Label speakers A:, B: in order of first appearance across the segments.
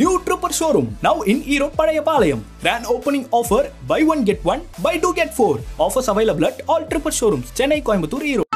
A: new Tripper showroom now in Erode Pazhaya Palayam grand opening offer buy one get one buy two get four offers available at all Tripper showrooms Chennai Coimbatore Erode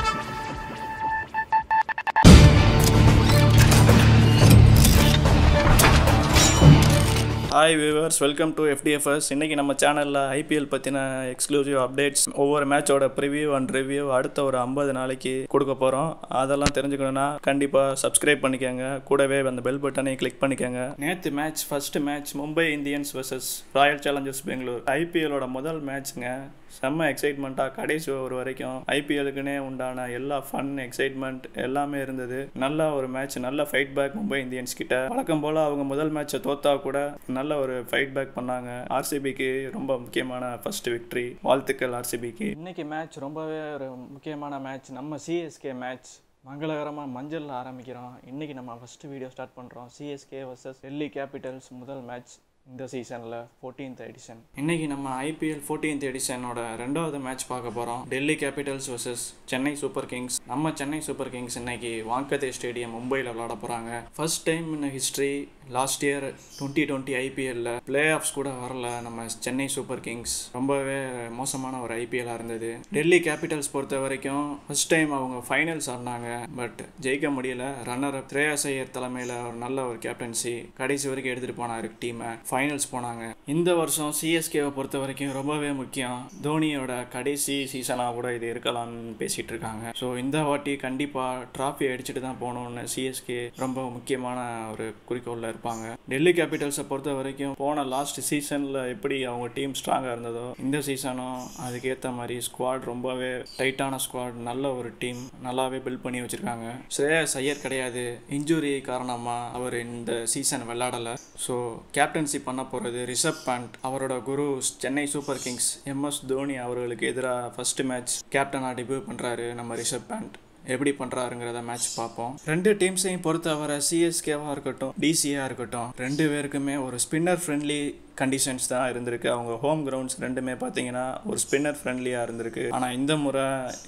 A: hi viewers welcome to FTFS இன்னைக்கு நம்ம சேனலில் IPL பற்றின exclusive updates ஒவ்வொரு மேட்சோட preview and review அடுத்த ஒரு ஐம்பது நாளைக்கு கொடுக்க போகிறோம் அதெல்லாம் தெரிஞ்சுக்கணுன்னா கண்டிப்பாக சப்ஸ்கிரைப் பண்ணிக்கோங்க கூடவே அந்த பெல் பட்டனை கிளிக் பண்ணிக்கோங்க நேற்று match first match Mumbai Indians versus Royal Challengers Bangalore ஐபிஎலோட முதல் மேட்ச்சுங்க செம்ம எக்ஸைட்மெண்ட்டாக கடைசி ஓவர் வரைக்கும் ஐபிஎலுக்குன்னே உண்டான எல்லா ஃபன் எக்ஸைட்மெண்ட் எல்லாமே இருந்தது நல்ல ஒரு மேட்ச் நல்ல ஃபைட் பேக் மும்பை இந்தியன்ஸ் கிட்ட வழக்கம் போல் அவங்க முதல் மேட்சை தோத்தா கூட நல்ல ஒரு ஃபைட் பேக் பண்ணாங்க ஆர்சிபிக்கு ரொம்ப முக்கியமான ஃபர்ஸ்ட் விக்ட்ரி வாழ்த்துக்கள் ஆர்சிபிக்கு இன்னைக்கு மேட்ச் ரொம்பவே ஒரு முக்கியமான மேட்ச் நம்ம சிஎஸ்கே மேட்ச் மங்களகரமாக மஞ்சளில் ஆரம்பிக்கிறோம் இன்றைக்கி நம்ம ஃபஸ்ட்டு வீடியோ ஸ்டார்ட் பண்ணுறோம் சிஎஸ்கே வர்சஸ் டெல்லி கேபிட்டல்ஸ் முதல் மேட்ச் இந்த சீசனில் ஃபோர்டீன்த் எடிஷன் இன்றைக்கி நம்ம ஐபிஎல் ஃபோர்டீன்த் எடிஷனோட ரெண்டாவது மேட்ச் பார்க்க போகிறோம் Delhi Capitals versus Chennai Super Kings நம்ம சென்னை சூப்பர் கிங்ஸ் இன்னைக்கு வாங்கதே ஸ்டேடியம் மும்பையில் விளாட போகிறாங்க first time in history last year twenty twenty ஐபிஎல்ல பிளே ஆஃப்ஸ் கூட வரல நம்ம சென்னை சூப்பர் கிங்ஸ் ரொம்பவே மோசமான ஒரு ஐபிஎல்லாக இருந்தது டெல்லி கேபிட்டல்ஸ் பொறுத்த வரைக்கும் ஃபர்ஸ்ட் டைம் அவங்க ஃபைனல்ஸ் ஆடினாங்க பட் ஜெயிக்க முடியல ரன்னர் திரேயாசையர் தலைமையில் ஒரு நல்ல ஒரு கேப்டன்சி கடைசி வரைக்கும் எடுத்துகிட்டு போனார் டீமை ஃபைனல்ஸ் போனாங்க இந்த வருஷம் சிஎஸ்கேவை பொறுத்த வரைக்கும் ரொம்பவே முக்கியம் தோனியோட கடைசி சீசனாக கூட இது இருக்கலாம்னு பேசிகிட்டு இருக்காங்க ஸோ இந்த வாட்டி கண்டிப்பாக ட்ராஃபி அடிச்சுட்டு தான் போகணும்னு சிஎஸ்கே ரொம்ப முக்கியமான ஒரு குறிக்கோளில் இருப்பாங்க டெல்லி கேபிட்டல்ஸை பொறுத்த வரைக்கும் போன லாஸ்ட் சீசனில் எப்படி அவங்க டீம் ஸ்ட்ராங்காக இருந்ததோ இந்த சீசனும் அதுக்கேற்ற மாதிரி ஸ்குவாட் ரொம்பவே டைட்டான ஸ்குவாட் நல்ல ஒரு டீம் நல்லாவே பில்ட் பண்ணி வச்சுருக்காங்க ஸ்ரேயஸ் ஐயர் கிடையாது இன்ஜுரி காரணமாக அவர் இந்த சீசன் விளாடலை ஸோ கேப்டன்ஷிப் பண்ண போகிறது ரிஷப் பண்ட் அவரோட குரு Chennai Super Kings MS Dhoni அவர்களுக்கு எதிராக ஃபர்ஸ்ட் மேட்ச் கேப்டனாக டிபியூ பண்ணுறாரு நம்ம ரிஷப் பண்ட் எப்படி பண்ணுறாருங்கிறத மேட்ச் பார்ப்போம் ரெண்டு டீம்ஸையும் பொறுத்தவரை சிஎஸ்கேவாக இருக்கட்டும் டிசியாக இருக்கட்டும் ரெண்டு பேருக்குமே ஒரு ஸ்பின்னர் ஃப்ரெண்ட்லி கண்டிஷன்ஸ் தான் இருந்திருக்கு அவங்க ஹோம் கிரவுண்ட்ஸ் ரெண்டுமே பார்த்தீங்கன்னா ஒரு ஸ்பின்னர் ஃப்ரெண்ட்லியாக இருந்திருக்கு ஆனால் இந்த முறை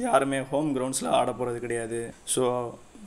A: யாருமே ஹோம் கிரவுண்ட்ஸில் ஆட போகிறது கிடையாது so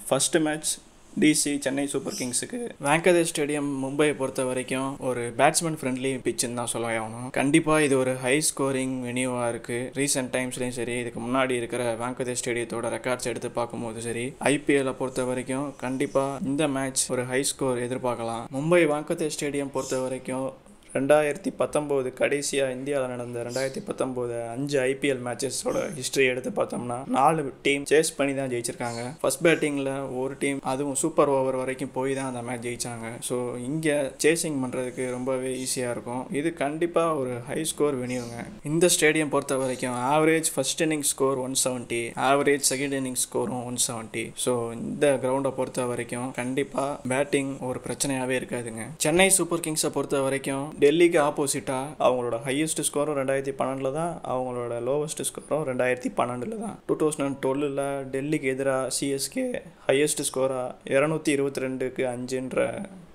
A: first match DC Chennai Super கிங்ஸுக்கு வேங்கதே ஸ்டேடியம் மும்பையை பொறுத்த வரைக்கும் ஒரு பேட்ஸ்மேன் ஃப்ரெண்ட்லி பிச்சுன்னு தான் சொல்ல ஆகணும் கண்டிப்பாக இது ஒரு ஹை ஸ்கோரிங் வெனியூவாக இருக்குது ரீசெண்ட் டைம்ஸ்லையும் சரி இதுக்கு முன்னாடி இருக்கிற வேங்கதே ஸ்டேடியத்தோட ரெக்கார்ட்ஸ் எடுத்து பார்க்கும்போது சரி ஐபிஎல்லை பொறுத்த வரைக்கும் கண்டிப்பாக இந்த மேட்ச் ஒரு ஹை ஸ்கோர் எதிர்பார்க்கலாம் மும்பை வாங்கதேஷ் ஸ்டேடியம் பொறுத்த வரைக்கும் ரெண்டாயிரத்தி பத்தொம்போது கடைசியாக இந்தியாவில் நடந்த ரெண்டாயிரத்தி பத்தொம்போது அஞ்சு ஐபிஎல் மேட்சஸோட ஹிஸ்ட்ரி எடுத்து பார்த்தோம்னா நாலு டீம் சேஸ் பண்ணி தான் ஜெயிச்சிருக்காங்க ஃபர்ஸ்ட் பேட்டிங்கில் ஒரு டீம் அதுவும் சூப்பர் ஓவர் வரைக்கும் போய் தான் அந்த மேட்ச் ஜெயிச்சாங்க ஸோ இங்கே சேசிங் பண்ணுறதுக்கு ரொம்பவே ஈஸியாக இருக்கும் இது கண்டிப்பாக ஒரு ஹை ஸ்கோர் வினியுங்க இந்த ஸ்டேடியம் பொறுத்த வரைக்கும் average first inning score one seventy average second inning ஸ்கோரும் ஒன் செவன்ட்டி ஸோ இந்த கிரவுண்டை பொறுத்த வரைக்கும் கண்டிப்பாக பேட்டிங் ஒரு பிரச்சனையாகவே இருக்காதுங்க சென்னை சூப்பர் கிங்ஸை பொறுத்த வரைக்கும் டெல்லிக்கு ஆப்போசிட்டாக அவங்களோட ஹையஸ்ட் ஸ்கோரும் ரெண்டாயிரத்தி பன்னெண்டில் தான் அவங்களோட லோவஸ்ட் ஸ்கோரும் ரெண்டாயிரத்தி பன்னெண்டில் தான் டூ தௌசண்ட் டுவெல்லில் டெல்லிக்கு எதிராக சிஎஸ்கே ஹையஸ்ட் ஸ்கோராக இரநூத்தி இருபத்தி ரெண்டுக்கு அஞ்சுன்ற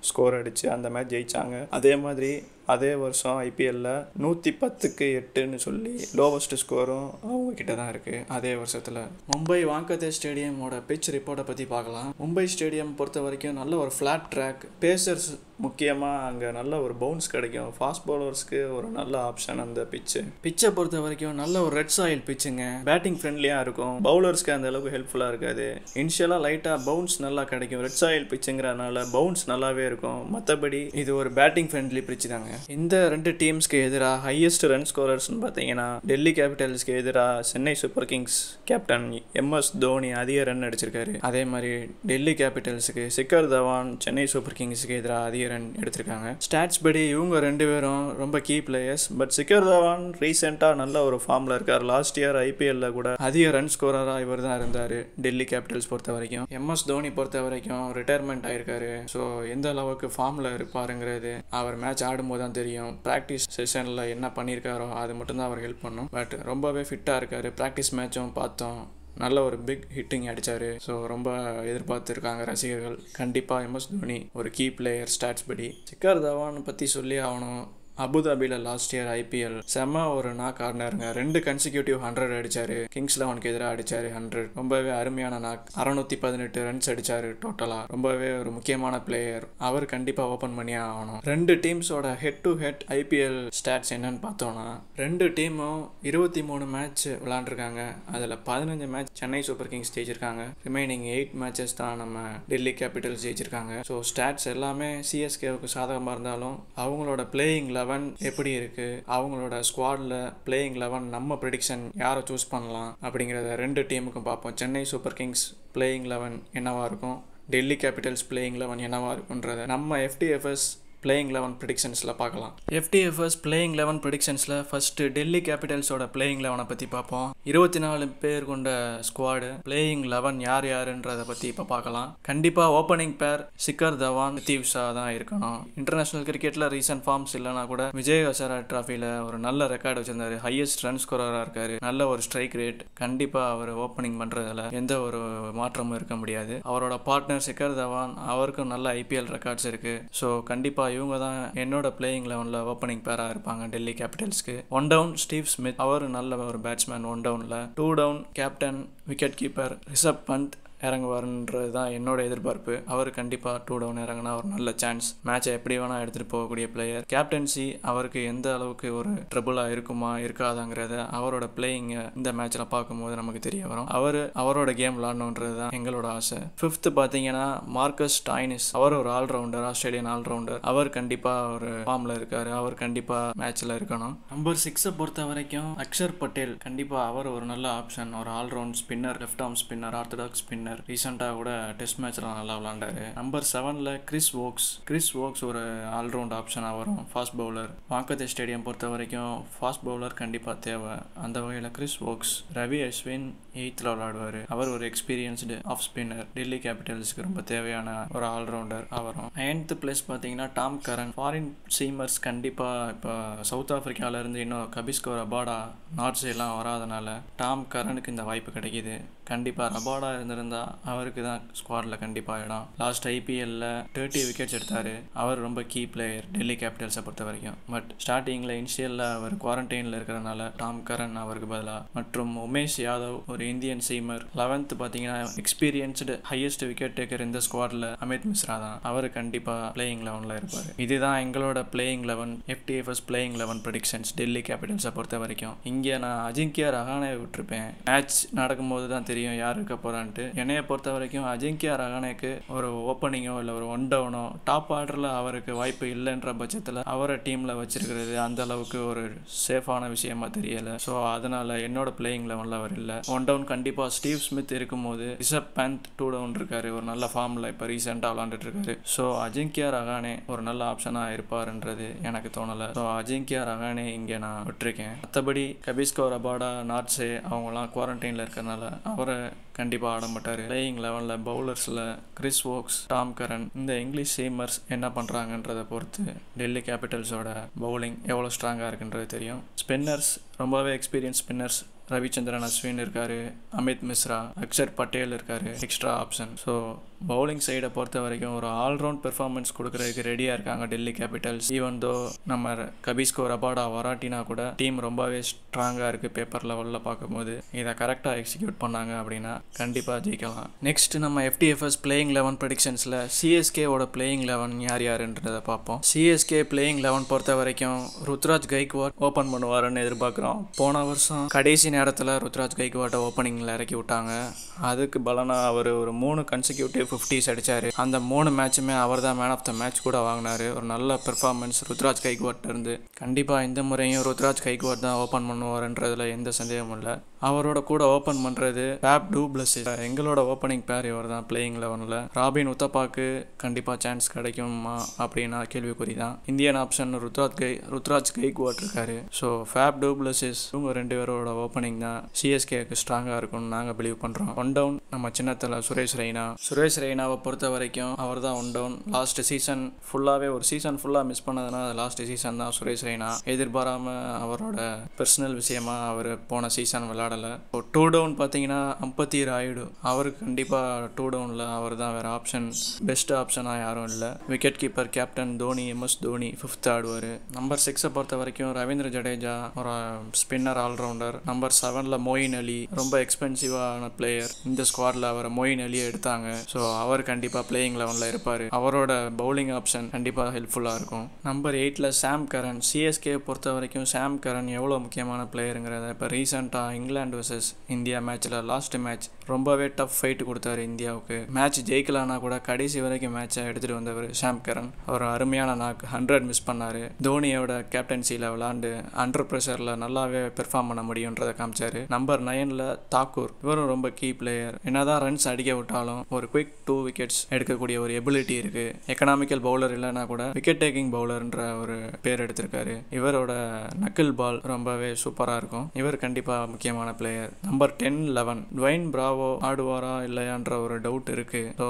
A: ஸ்கோர் அடித்து அந்த மேட்ச் ஜெயித்தாங்க அதே மாதிரி அதே வருஷம் ஐபிஎல்லில் நூற்றி பத்துக்கு எட்டுன்னு சொல்லி லோவஸ்ட் ஸ்கோரும் அவங்கக்கிட்ட தான் இருக்குது அதே வருஷத்தில் மும்பை வாங்கதே ஸ்டேடியமோட பிச் ரிப்போர்ட்டை பற்றி பார்க்கலாம் மும்பை ஸ்டேடியம் பொறுத்த வரைக்கும் நல்ல ஒரு ஃப்ளாட் ட்ராக் பேசர்ஸ் முக்கியமாக அங்கே நல்ல ஒரு பவுன்ஸ் கிடைக்கும் ஃபாஸ்ட் பவுலர்ஸ்க்கு ஒரு நல்ல ஆப்ஷன் அந்த பிச்சு பிச்சை பொறுத்த வரைக்கும் நல்ல ஒரு ரெட் சாயில் பிச்சுங்க பேட்டிங் ஃப்ரெண்ட்லியாக இருக்கும் பவுலர்ஸ்க்கு அந்த அளவுக்கு ஹெல்ப்ஃபுல்லாக இருக்காது இனிஷியலாக லைட்டாக பவுன்ஸ் நல்லா கிடைக்கும் ரெட் சாயில் பிச்சுங்கிறனால பவுன்ஸ் நல்லாவே இருக்கும் மற்றபடி இது ஒரு பேட்டிங் ஃப்ரெண்ட்லி பிச்சு தாங்க இந்த ரெண்டு டீம்ஸ்க்கு எதிராக ஹையஸ்ட் ரன் ஸ்கோரர்ஸ்னு பார்த்தீங்கன்னா டெல்லி கேபிட்டல்ஸ்க்கு எதிராக Chennai Super Kings captain M தோனி அதிக ரன் அடிச்சிருக்காரு அதே மாதிரி டெல்லி கேபிட்டல்ஸுக்கு சிக்கர் தவான் சென்னை சூப்பர் கிங்ஸுக்கு எதிராக அதிக ரன் எடுத்திருக்காங்க ஸ்டாட்ஸ் படி இவங்க ரெண்டு பேரும் ரொம்ப key players but Shikhar Dhawan ரீசெண்டாக நல்ல ஒரு ஃபார்மில் இருக்கார் லாஸ்ட் இயர் ஐபிஎல்ல கூட அதிக ரன் ஸ்கோரராக இவர் தான் இருந்தார் டெல்லி கேபிட்டல்ஸ் பொறுத்த வரைக்கும் எம்எஸ் தோனி பொறுத்த வரைக்கும் ரிட்டையர்மெண்ட் ஆயிருக்காரு ஸோ எந்த அளவுக்கு ஃபார்மில் இருப்பாருங்கிறது அவர் மேட்ச் ஆடும்போது தான் தெரியும் ப்ராக்டிஸ் செஷனில் என்ன பண்ணியிருக்காரோ அது மட்டும்தான் அவர் ஹெல்ப் பண்ணும் பட் ரொம்பவே ஃபிட்டாக இருக்கார் ப்ராக்டிஸ் மேட்சும் பார்த்தோம் நல்ல ஒரு பிக் ஹிட்டிங் அடித்தார் ஸோ ரொம்ப எதிர்பார்த்துருக்காங்க ரசிகர்கள் கண்டிப்பாக எம்எஸ் தோனி ஒரு கீ பிளேயர் ஸ்டாட்ஸ் படி சிக்கர் தவான் பற்றி சொல்லி ஆகணும் அபுதாபியில் லாஸ்ட் இயர் ஐபிஎல் செம்ம ஒரு நாக் ஆடினாருங்க ரெண்டு கன்சிக்யூட்டிவ் ஹண்ட்ரட் அடிச்சாரு கிங்ஸ் லெவனுக்கு எதிராக அடிச்சாரு ஹண்ட்ரட் ரொம்பவே அருமையான நாக் அறுநூத்தி பதினெட்டு ரன்ஸ் அடிச்சாரு டோட்டலா ரொம்பவே ஒரு முக்கியமான பிளேயர் அவர் கண்டிப்பா ஓபன் பண்ணியே ஆகணும் ரெண்டு டீம்ஸோட head to head IPL stats என்னன்னு பார்த்தோம்னா ரெண்டு டீமும் இருபத்தி மூணு மேட்ச் விளாண்டுருக்காங்க அதில் பதினஞ்சு மேட்ச் சென்னை சூப்பர் கிங்ஸ் ஜெயிச்சிருக்காங்க ரிமைனிங் எயிட் மேட்சஸ் தான் நம்ம டெல்லி கேபிட்டல்ஸ் ஜெயிச்சிருக்காங்க ஸோ ஸ்டாட்ஸ் எல்லாமே சிஎஸ்கேவுக்கு சாதகமாக இருந்தாலும் அவங்களோட பிளேயிங்கில் லெவன் எப்படி இருக்குது அவங்களோட ஸ்குவாடில் பிளேயிங் லெவன் நம்ம ப்ரிடிக்ஷன் யாரை சூஸ் பண்ணலாம் அப்படிங்கிறத ரெண்டு டீமுக்கும் பார்ப்போம் Chennai Super Kings playing eleven என்னவாக இருக்கும் டெல்லி கேபிட்டல்ஸ் பிளேயிங் லெவன் என்னவாக இருக்குன்றத நம்ம எஃப்டிஎஃப்எஸ் பிளேயிங் லெவன் ப்ரிடிக்ஷன்ஸில் பார்க்கலாம் எஃப்டிஎஃப்எஸ் பிளேயிங் லெவன் ப்ரிடிக்ஷன்ஸில் ஃபஸ்ட்டு டெல்லி கேபிட்டல்ஸோட பிளேயிங் லெவனை பற்றி பார்ப்போம் இருபத்தி நாலு பேர் கொண்ட ஸ்குவாடு பிளேயிங் லெவன் யார் யாருன்றதை பற்றி இப்போ பார்க்கலாம் கண்டிப்பாக ஓப்பனிங் பேர் சிக்கர் தவான் தீவ்ஷா தான் இருக்கணும் இன்டர்நேஷனல் கிரிக்கெட்டில் ரீசன்ட் ஃபார்ம்ஸ் இல்லைனா கூட விஜய் ஹசரா ட்ராஃபியில் ஒரு நல்ல ரெக்கார்டு வச்சிருந்தார் ஹையஸ்ட் ரன் ஸ்கோராக இருக்கார் நல்ல ஒரு ஸ்ட்ரைக் ரேட் கண்டிப்பாக அவர் ஓப்பனிங் பண்ணுறதுல எந்த ஒரு மாற்றமும் இருக்க முடியாது அவரோட பார்ட்னர் சிக்கர் தவான் அவருக்கும் நல்ல ஐபிஎல் ரெக்கார்ட்ஸ் இருக்குது ஸோ கண்டிப்பாக இவங்க தான் என்னோட பிளேயிங் லெவனில் ஓப்பனிங் பேராக இருப்பாங்க டெல்லி கேபிட்டல்ஸ்க்கு ஒன் டவுன் ஸ்டீவ் ஸ்மித் அவர் நல்ல ஒரு பேட்ஸ்மேன் ஒன் டவுனில் two down captain wicket keeper Rishabh Pant இறங்குவார்ன்றது தான் என்னோட எதிர்பார்ப்பு அவர் கண்டிப்பாக டூ டவுன் இறங்கினா ஒரு நல்ல சான்ஸ் மேட்சை எப்படி வேணால் எடுத்துகிட்டு போகக்கூடிய பிளேயர் கேப்டன்சி அவருக்கு எந்த அளவுக்கு ஒரு ட்ரபுளாக இருக்குமா இருக்காதாங்கிறத அவரோட பிளேயிங்கை இந்த மேட்ச்சில் பார்க்கும்போது நமக்கு தெரிய வரும் அவர் அவரோட கேம் விளாடணுன்றது தான் எங்களோட ஆசை ஃபிஃப்த்து பார்த்தீங்கன்னா மார்க்கஸ் டாய்னிஸ் அவர் ஒரு ஆல்ரவுண்டர் ஆஸ்திரேலியன் ஆல்ரவுண்டர் அவர் கண்டிப்பாக ஒரு ஃபார்மில் இருக்கார் அவர் கண்டிப்பாக மேட்ச்சில் இருக்கணும் நம்பர் சிக்ஸை பொறுத்த வரைக்கும் அக்ஷர் பட்டேல் கண்டிப்பாக அவர் ஒரு நல்ல ஆப்ஷன் ஒரு all round spinner left arm spinner orthodox spinner player ரீசெண்டாக கூட டெஸ்ட் மேட்ச்லாம் நல்லா விளாண்டாரு நம்பர் செவனில் கிறிஸ் ஓக்ஸ் கிறிஸ் ஓக்ஸ் ஒரு ஆல்ரவுண்ட் ஆப்ஷனாக வரும் ஃபாஸ்ட் பவுலர் வாக்கத்தே ஸ்டேடியம் பொறுத்த வரைக்கும் ஃபாஸ்ட் பவுலர் கண்டிப்பாக தேவை அந்த வகையில் கிறிஸ் ஓக்ஸ் ரவி அஸ்வின் எயித்தில் விளாடுவார் அவர் ஒரு எக்ஸ்பீரியன்ஸ்டு ஆஃப் ஸ்பின்னர் டெல்லி கேபிட்டல்ஸ்க்கு ரொம்ப தேவையான ஒரு ஆல்ரவுண்டர் அவரும் நைன்த் பிளேஸ் பார்த்தீங்கன்னா டாம் கரன் ஃபாரின் சீமர்ஸ் கண்டிப்பாக இப்போ சவுத் ஆஃப்ரிக்காவிலேருந்து இன்னும் கபிஸ்கோர் அபாடா நார்த் சைட்லாம் வராதனால டாம் கரனுக்கு இந்த வாய்ப்பு கிடைக்கிது கண்டிப்பாக ரபாடா இருந்திருந்தா அவருக்கு தான் ஸ்குவாடில் கண்டிப்பாக இடம் லாஸ்ட் ஐபிஎல்லில் தேர்ட்டி விக்கெட்ஸ் எடுத்தார் அவர் ரொம்ப கீ பிளேயர் டெல்லி கேபிட்டல்ஸை பொறுத்த வரைக்கும் பட் ஸ்டார்டிங்கில் இன்ஷியலில் அவர் குவாரண்டைனில் இருக்கிறனால டாம் கரன் அவருக்கு பதிலாக மற்றும் உமேஷ் யாதவ் ஒரு இந்தியன் சீமர் லெவன்த்து பார்த்தீங்கன்னா எக்ஸ்பீரியன்ஸ்டு ஹையஸ்ட் விக்கெட் டேக்கர் இந்த ஸ்குவாடில் அமித் மிஸ்ரா தான் அவர் கண்டிப்பாக பிளேயிங் லெவனில் இருப்பார் இதுதான் எங்களோட playing eleven FTFS playing eleven predictions Delhi கேபிட்டல்ஸை பொறுத்த வரைக்கும் இங்கே நான் அஜிங்கியா ரஹானே விட்டுருப்பேன் மேட்ச் நடக்கும்போது தான் தெரியும் யார் இருக்க போகிறான்ட்டு என்னையை பொறுத்த வரைக்கும் அஜிங்கியா ரகானேக்கு ஒரு ஓப்பனிங்கோ இல்லை ஒரு ஒன் டவுனோ டாப் ஆர்டரில் அவருக்கு வாய்ப்பு இல்லைன்ற பட்சத்தில் அவரை டீமில் வச்சிருக்கிறது அந்த அளவுக்கு ஒரு சேஃபான விஷயமா தெரியலை ஸோ அதனால் என்னோட பிளேயிங் லெவனில் அவர் இல்லை ஒன் டவுன் கண்டிப்பாக ஸ்டீவ் ஸ்மித் இருக்கும்போது ரிசப் பேன்த் டூ டவுன் இருக்காரு ஒரு நல்ல ஃபார்மில் இப்போ ரீசெண்டாக விளாண்டுட்டு இருக்காரு ஸோ அஜிங்கியா ரகானே ஒரு நல்ல ஆப்ஷனாக இருப்பாருன்றது எனக்கு தோணலை ஸோ அஜிங்கியா ரகானே இங்கே நான் விட்டுருக்கேன் மற்றபடி கபிஸ்கோ ரபாடா நாட்ஸே அவங்களாம் குவாரண்டைனில் இருக்கிறனால அவர் அவரை கண்டிப்பாக ஆட மாட்டார் பிளேயிங் லெவனில் பவுலர்ஸில் கிறிஸ் வோக்ஸ் டாம் கரன் இந்த இங்கிலீஷ் சீமர்ஸ் என்ன பண்ணுறாங்கன்றதை பொறுத்து டெல்லி கேபிட்டல்ஸோட பவுலிங் எவ்வளோ ஸ்ட்ராங்காக இருக்குன்றது தெரியும் ஸ்பின்னர்ஸ் ரொம்பவே எக்ஸ்பீரியன்ஸ் ஸ்பின்னர்ஸ் ரவிச்சந்திரன் அஸ்வின் இருக்கார் அமித் மிஸ்ரா அக்ஷர் பட்டேல் இருக்கார் எக்ஸ்ட்ரா ஆப்ஷன் ஸோ பவுலிங் சைடை பொறுத்த வரைக்கும் ஒரு ஆல்ரவுண்ட் பெர்ஃபார்மன்ஸ் கொடுக்குறதுக்கு ரெடியாக இருக்காங்க டெல்லி கேபிட்டல்ஸ் ஈவன் தோ நம்ம கபீஸ்கோ ரபாடா வராட்டினா கூட டீம் ரொம்பவே ஸ்ட்ராங்காக இருக்குது பேப்பர் லெவலில் பார்க்கும்போது இதை கரெக்டாக எக்ஸிக்யூட் பண்ணாங்க அப்படின்னா கண்டிப்பாக ஜெயிக்கலாம் நெக்ஸ்ட் நம்ம எஃப்டிஎஃப்எஸ் பிளேயிங் லெவன் ப்ரெடிக்ஷன்ஸில் சிஎஸ்கேவோட பிளேயிங் லெவன் யார் யாருன்றதை பார்ப்போம் சிஎஸ்கே பிளேயிங் லெவன் பொறுத்த வரைக்கும் ருத்ராஜ் கைக்வாட் ஓப்பன் பண்ணுவாருன்னு எதிர்பார்க்குறோம் போன வருஷம் கடைசி நேரத்தில் ருத்ராஜ் கைக்வாட்டை ஓப்பனிங்கில் இறக்கி விட்டாங்க அதுக்கு பலனாக அவர் ஒரு மூணு கன்சிக்யூட்டிவ் ஃபிஃப்டிஸ் அடித்தார் அந்த மூணு மேட்சுமே அவர் தான் மேன் ஆஃப் த மேட்ச் கூட வாங்கினார் ஒரு நல்ல பெர்ஃபார்மன்ஸ் ருத்ராஜ் இருந்து கண்டிப்பாக இந்த முறையும் ருத்ராஜ் கைக்வாட் தான் ஓப்பன் பண்ணுவார்ன்றதுல எந்த சந்தேகமும் இல்லை அவரோட கூட ஓப்பன் பண்ணுறது பேப் டூ பிளஸ் எங்களோட ஓப்பனிங் பேர் இவர் தான் பிளேயிங் லெவனில் ராபின் உத்தப்பாக்கு கண்டிப்பாக சான்ஸ் கிடைக்குமா அப்படின்னா கேள்விக்குறி தான் இந்தியன் ஆப்ஷன் ருத்ராஜ் கை ருத்ராஜ் கைக்வாட் இருக்காரு ஸோ ஃபேப் டூ பிளஸஸ் இவங்க ரெண்டு பேரோட ஓப்பனிங் தான் சிஎஸ்கேக்கு ஸ்ட்ராங்காக இருக்கும்னு நாங்கள் பிலீவ் பண்ணுறோம் ஒன் டவுன் நம்ம சின்னத்தில் சுரேஷ் ரெய்னா சுரேஷ் எஸ் ரெய்னாவை பொறுத்த வரைக்கும் அவர் தான் ஒன் டவுன் லாஸ்ட் சீசன் ஃபுல்லாகவே ஒரு சீசன் ஃபுல்லாக மிஸ் பண்ணதுன்னா அது லாஸ்ட் சீசன் தான் சுரேஷ் ரெய்னா எதிர்பாராமல் அவரோட பர்சனல் விஷயமா அவர் போன சீசன் விளாடலை டூ டவுன் பார்த்தீங்கன்னா அம்பத்தி ராயுடு அவர் கண்டிப்பாக டூ டவுனில் அவர் தான் வேறு ஆப்ஷன் பெஸ்ட் ஆப்ஷனாக யாரும் இல்லை wicket keeper captain Dhoni MS Dhoni fifth ஆடுவார் நம்பர் சிக்ஸை பொறுத்த வரைக்கும் ரவீந்திர ஜடேஜா ஒரு ஸ்பின்னர் ஆல்ரவுண்டர் நம்பர் செவனில் மொயின் அலி ரொம்ப எக்ஸ்பென்சிவான பிளேயர் இந்த ஸ்குவாடில் அவரை மொயின் அலியை எடுத்தாங்க ஸோ ஸோ அவர் கண்டிப்பாக பிளேயிங் லெவனில் இருப்பார் அவரோட பவுலிங் ஆப்ஷன் கண்டிப்பாக ஹெல்ப்ஃபுல்லாக இருக்கும் நம்பர் எயிட்டில் சாம் கரன் சிஎஸ்கே பொறுத்த வரைக்கும் சாம் கரன் எவ்வளோ முக்கியமான பிளேயருங்கிறத இப்போ ரீசெண்டாக இங்கிலாந்து வர்சஸ் இந்தியா மேட்ச்சில் லாஸ்ட் மேட்ச் ரொம்பவே டஃப் ஃபைட்டு கொடுத்தாரு இந்தியாவுக்கு மேட்ச் ஜெயிக்கலானா கூட கடைசி வரைக்கும் மேட்சை எடுத்துகிட்டு வந்தவர் ஷாம் கரன் அவர் அருமையான நாக் ஹண்ட்ரட் மிஸ் பண்ணார் தோனியோட கேப்டன்சியில் விளாண்டு அண்டர் ப்ரெஷரில் நல்லாவே பெர்ஃபார்ம் பண்ண முடியுன்றதை காமிச்சார் நம்பர் நைனில் தாக்கூர் இவரும் ரொம்ப கீ பிளேயர் தான் ரன்ஸ் அடிக்க விட்டாலும் ஒரு குயிக் டூ விக்கெட்ஸ் எடுக்கக்கூடிய ஒரு எபிலிட்டி இருக்குது எக்கனாமிக்கல் பவுலர் இல்லைனா கூட விக்கெட் டேக்கிங் பவுலர்ன்ற ஒரு பேர் எடுத்திருக்காரு இவரோட நக்கில் பால் ரொம்பவே சூப்பராக இருக்கும் இவர் கண்டிப்பாக முக்கியமான player number ten eleven Dwayne Bravo நல்லாவோ ஆடுவாரா இல்லையான்ற ஒரு டவுட் இருக்கு ஸோ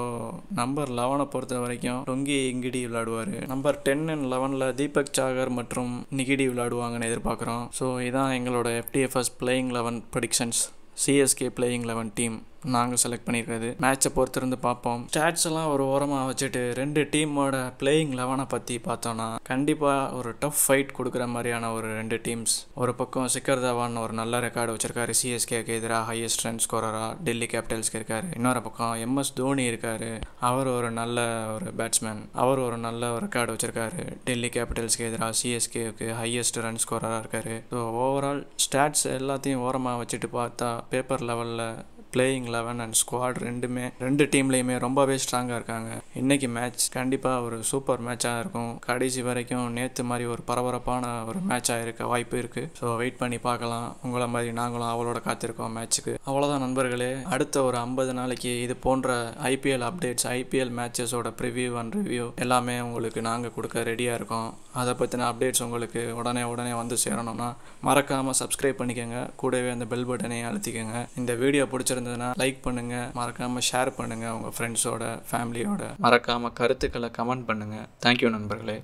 A: நம்பர் லெவனை பொறுத்த வரைக்கும் டொங்கி இங்கிடி விளையாடுவார் நம்பர் டென் அண்ட் லெவனில் தீபக் சாகர் மற்றும் நிகிடி விளையாடுவாங்கன்னு எதிர்பார்க்குறோம் ஸோ இதான் எங்களோட FTFS playing eleven predictions CSK playing eleven team நாங்கள் செலக்ட் பண்ணியிருக்கிறது மேட்சை பொறுத்திருந்து பார்ப்போம் ஸ்டாட்ஸ் எல்லாம் ஒரு ஓரமாக வச்சுட்டு ரெண்டு டீமோட பிளேயிங் லெவனை பற்றி பார்த்தோன்னா கண்டிப்பாக ஒரு டஃப் ஃபைட் கொடுக்குற மாதிரியான ஒரு ரெண்டு டீம்ஸ் ஒரு பக்கம் சிக்கர் தவான் ஒரு நல்ல ரெக்கார்டு வச்சிருக்காரு சிஎஸ்கேக்கு எதிராக ஹையஸ்ட் ரன் ஸ்கோரராக டெல்லி கேபிட்டல்ஸ்க்கு இருக்காரு இன்னொரு பக்கம் எம்எஸ் தோனி இருக்காரு அவர் ஒரு நல்ல ஒரு பேட்ஸ்மேன் அவர் ஒரு நல்ல ரெக்கார்டு வச்சிருக்காரு டெல்லி கேபிட்டல்ஸ்க்கு எதிராக சிஎஸ்கேவுக்கு ஹையஸ்ட் ரன் ஸ்கோராக இருக்காரு ஸோ ஓவரால் ஸ்டாட்ஸ் எல்லாத்தையும் ஓரமாக வச்சுட்டு பார்த்தா பேப்பர் லெவலில் பிளேயிங் லெவன் அண்ட் ஸ்குவாட் ரெண்டுமே ரெண்டு டீம்லேயுமே ரொம்பவே ஸ்ட்ராங்காக இருக்காங்க இன்றைக்கி மேட்ச் கண்டிப்பாக ஒரு சூப்பர் மேட்சாக இருக்கும் கடைசி வரைக்கும் நேற்று மாதிரி ஒரு பரபரப்பான ஒரு மேட்சாக இருக்க வாய்ப்பு இருக்குது ஸோ வெயிட் பண்ணி பார்க்கலாம் உங்களை மாதிரி நாங்களும் அவளோட காத்திருக்கோம் மேட்ச்சுக்கு அவ்வளோதான் நண்பர்களே அடுத்த ஒரு ஐம்பது நாளைக்கு இது போன்ற ஐபிஎல் அப்டேட்ஸ் ஐபிஎல் மேட்சஸோட ப்ரிவியூ அண்ட் ரிவ்யூ எல்லாமே உங்களுக்கு நாங்கள் கொடுக்க ரெடியாக இருக்கோம் அதை பற்றின அப்டேட்ஸ் உங்களுக்கு உடனே உடனே வந்து சேரணும்னா மறக்காமல் சப்ஸ்கிரைப் பண்ணிக்கோங்க கூடவே அந்த பெல் பட்டனையும் அழுத்திக்கோங்க இந்த வீடியோ பிடிச்சிருந்த பிடிச்சிருந்ததுன்னா லைக் பண்ணுங்க மறக்காம ஷேர் பண்ணுங்க உங்க ஃப்ரெண்ட்ஸோட ஃபேமிலியோட மறக்காம கருத்துக்களை கமெண்ட் பண்ணுங்க தேங்க்யூ நண்பர்களே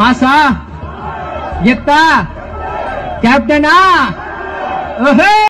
A: மாசா எத்தா கேப்டனா